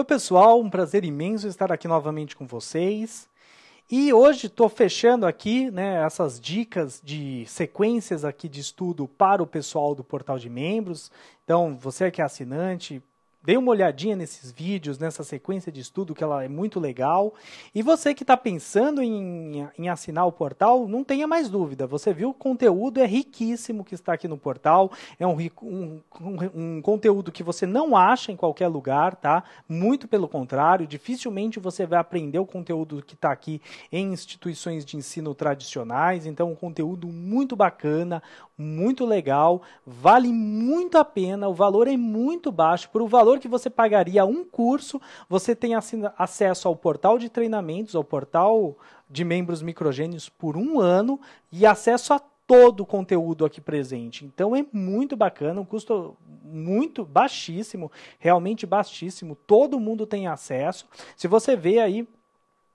Oi, pessoal, um prazer imenso estar aqui novamente com vocês. E hoje estou fechando aqui né, essas dicas de sequências aqui de estudo para o pessoal do portal de membros. Então, você que é assinante, Dê uma olhadinha nesses vídeos, nessa sequência de estudo, que ela é muito legal. E você que está pensando em, em assinar o portal, não tenha mais dúvida. Você viu, o conteúdo é riquíssimo que está aqui no portal. É um, um, um conteúdo que você não acha em qualquer lugar, tá? Muito pelo contrário, dificilmente você vai aprender o conteúdo que está aqui em instituições de ensino tradicionais. Então, um conteúdo muito bacana, muito legal, vale muito a pena. O valor é muito baixo para o valor valor que você pagaria um curso, você tem acesso ao portal de treinamentos, ao portal de membros microgênios por um ano e acesso a todo o conteúdo aqui presente. Então é muito bacana, um custo muito baixíssimo, realmente baixíssimo. Todo mundo tem acesso. Se você vê aí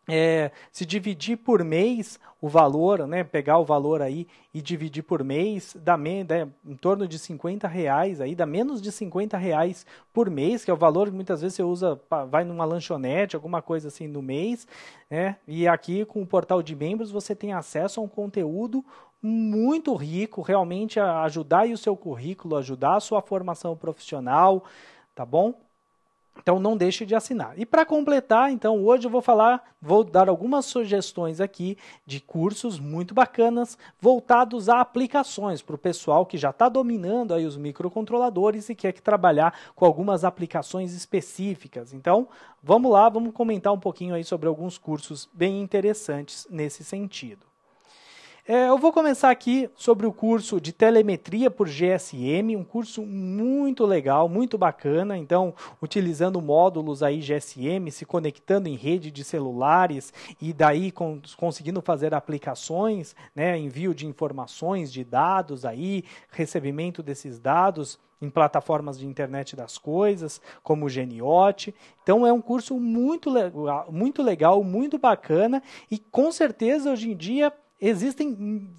é, se dividir por mês o valor, né, pegar o valor aí e dividir por mês, dá, me, em torno de 50 reais, aí, dá menos de 50 reais por mês, que é o valor que muitas vezes você usa, vai numa lanchonete, alguma coisa assim no mês, né, e aqui com o portal de membros você tem acesso a um conteúdo muito rico, realmente a ajudar o seu currículo, ajudar a sua formação profissional, tá bom? Então não deixe de assinar. E para completar, então hoje eu vou falar, vou dar algumas sugestões aqui de cursos muito bacanas voltados a aplicações para o pessoal que já está dominando aí os microcontroladores e quer que trabalhar com algumas aplicações específicas. Então vamos lá, vamos comentar um pouquinho aí sobre alguns cursos bem interessantes nesse sentido. É, eu vou começar aqui sobre o curso de telemetria por GSM, um curso muito legal, muito bacana. Então, utilizando módulos aí GSM, se conectando em rede de celulares e daí com, conseguindo fazer aplicações, né, envio de informações, de dados aí, recebimento desses dados em plataformas de internet das coisas, como o Geniote. Então é um curso muito, muito legal, muito bacana e com certeza hoje em dia existem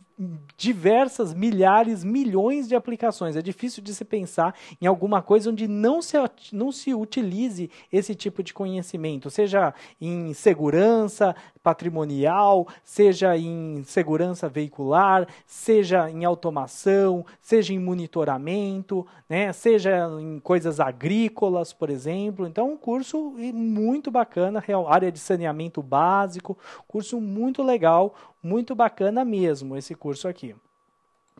diversas milhares, milhões de aplicações. É difícil de se pensar em alguma coisa onde não se, não se utilize esse tipo de conhecimento, seja em segurança patrimonial, seja em segurança veicular, seja em automação, seja em monitoramento, né? seja em coisas agrícolas, por exemplo. Então, um curso muito bacana, área de saneamento básico, curso muito legal, muito bacana mesmo esse curso aqui.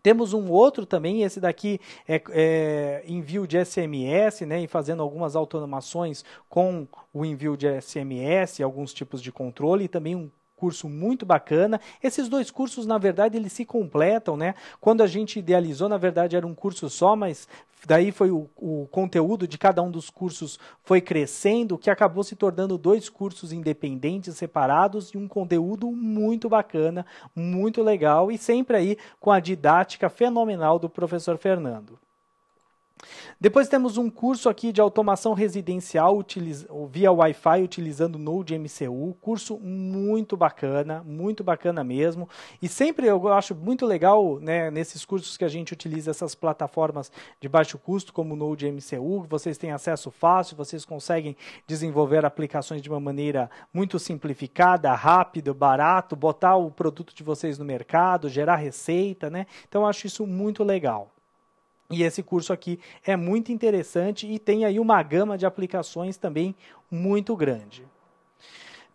Temos um outro também, esse daqui é, é, envio de SMS, né, e fazendo algumas automações com o envio de SMS, alguns tipos de controle, e também um curso muito bacana. Esses dois cursos, na verdade, eles se completam, né? Quando a gente idealizou, na verdade, era um curso só, mas daí foi o, o conteúdo de cada um dos cursos foi crescendo, que acabou se tornando dois cursos independentes, separados, e um conteúdo muito bacana, muito legal, e sempre aí com a didática fenomenal do professor Fernando. Depois temos um curso aqui de automação residencial utiliz... via Wi-Fi utilizando Node MCU, curso muito bacana, muito bacana mesmo. E sempre eu acho muito legal, né, nesses cursos que a gente utiliza essas plataformas de baixo custo como o Node MCU, vocês têm acesso fácil, vocês conseguem desenvolver aplicações de uma maneira muito simplificada, rápida, barato, botar o produto de vocês no mercado, gerar receita, né? Então eu acho isso muito legal. E esse curso aqui é muito interessante e tem aí uma gama de aplicações também muito grande.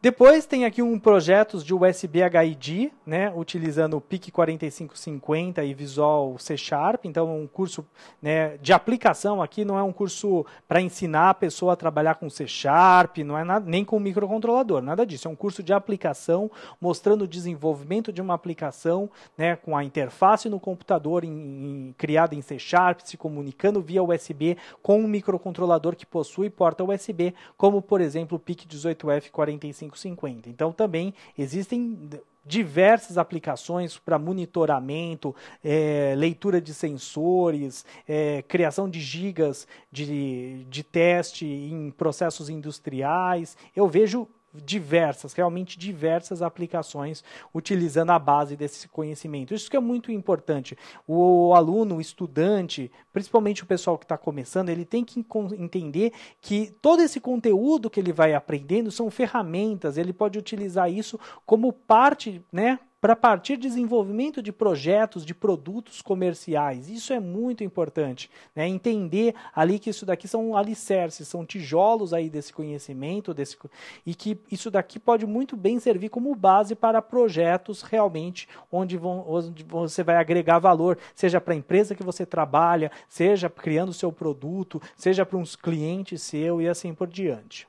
Depois tem aqui um projeto de USB HID, né, utilizando o PIC 4550 e Visual C Sharp, então é um curso né, de aplicação aqui, não é um curso para ensinar a pessoa a trabalhar com C Sharp, não é nada, nem com microcontrolador, nada disso, é um curso de aplicação mostrando o desenvolvimento de uma aplicação né, com a interface no computador em, em, criada em C Sharp, se comunicando via USB com um microcontrolador que possui porta USB, como por exemplo o PIC 18F 45 550. Então também existem diversas aplicações para monitoramento, é, leitura de sensores, é, criação de gigas de, de teste em processos industriais. Eu vejo diversas, realmente diversas aplicações utilizando a base desse conhecimento. Isso que é muito importante. O aluno, o estudante, principalmente o pessoal que está começando, ele tem que entender que todo esse conteúdo que ele vai aprendendo são ferramentas, ele pode utilizar isso como parte, né, para partir desenvolvimento de projetos, de produtos comerciais. Isso é muito importante. Né? Entender ali que isso daqui são alicerces, são tijolos aí desse conhecimento, desse, e que isso daqui pode muito bem servir como base para projetos realmente onde, vão, onde você vai agregar valor, seja para a empresa que você trabalha, seja criando o seu produto, seja para uns clientes seu e assim por diante.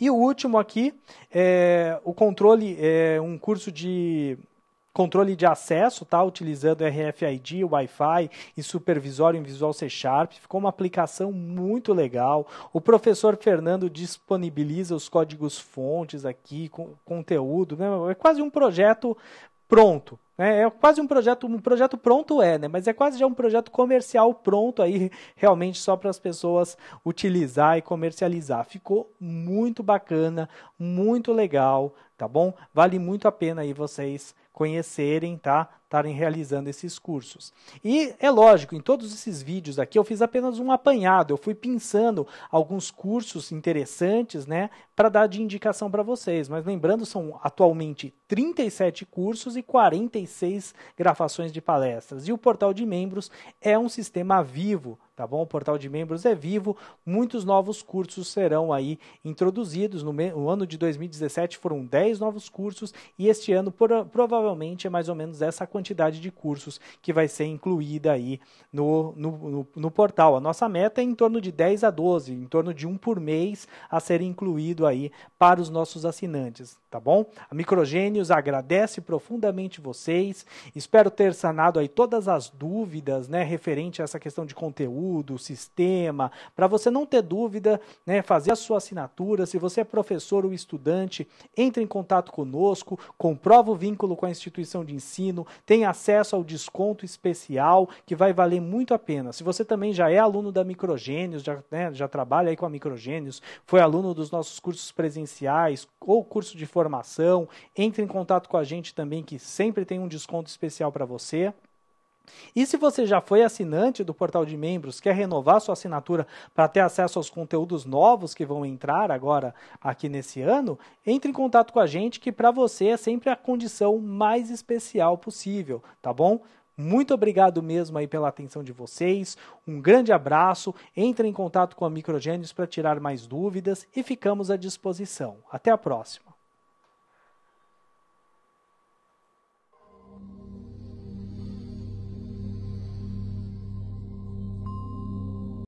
E o último aqui é o controle, é um curso de controle de acesso, tá? Utilizando RFID, Wi-Fi e supervisório em Visual C Sharp. Ficou uma aplicação muito legal. O professor Fernando disponibiliza os códigos fontes aqui, com, conteúdo, né? É quase um projeto pronto. É, é, quase um projeto, um projeto pronto é, né? Mas é quase já um projeto comercial pronto aí, realmente só para as pessoas utilizar e comercializar. Ficou muito bacana, muito legal, tá bom? Vale muito a pena aí vocês conhecerem, tá? estarem realizando esses cursos. E é lógico, em todos esses vídeos aqui eu fiz apenas um apanhado, eu fui pensando alguns cursos interessantes, né, para dar de indicação para vocês, mas lembrando são atualmente 37 cursos e 46 gravações de palestras. E o portal de membros é um sistema vivo, tá bom? O portal de membros é vivo, muitos novos cursos serão aí introduzidos. No, no ano de 2017 foram 10 novos cursos e este ano por, provavelmente é mais ou menos essa quantidade quantidade de cursos que vai ser incluída aí no, no, no, no portal. A nossa meta é em torno de 10 a 12, em torno de um por mês a ser incluído aí para os nossos assinantes tá bom? A Microgênios agradece profundamente vocês. Espero ter sanado aí todas as dúvidas, né, referente a essa questão de conteúdo, sistema, para você não ter dúvida, né, fazer a sua assinatura. Se você é professor ou estudante, entre em contato conosco, comprova o vínculo com a instituição de ensino, tem acesso ao desconto especial que vai valer muito a pena. Se você também já é aluno da Microgênios, já, né, já trabalha aí com a Microgênios, foi aluno dos nossos cursos presenciais ou curso de formação informação. Entre em contato com a gente também, que sempre tem um desconto especial para você. E se você já foi assinante do portal de membros, quer renovar sua assinatura para ter acesso aos conteúdos novos que vão entrar agora aqui nesse ano, entre em contato com a gente que para você é sempre a condição mais especial possível, tá bom? Muito obrigado mesmo aí pela atenção de vocês. Um grande abraço. Entre em contato com a Microgênesis para tirar mais dúvidas e ficamos à disposição. Até a próxima.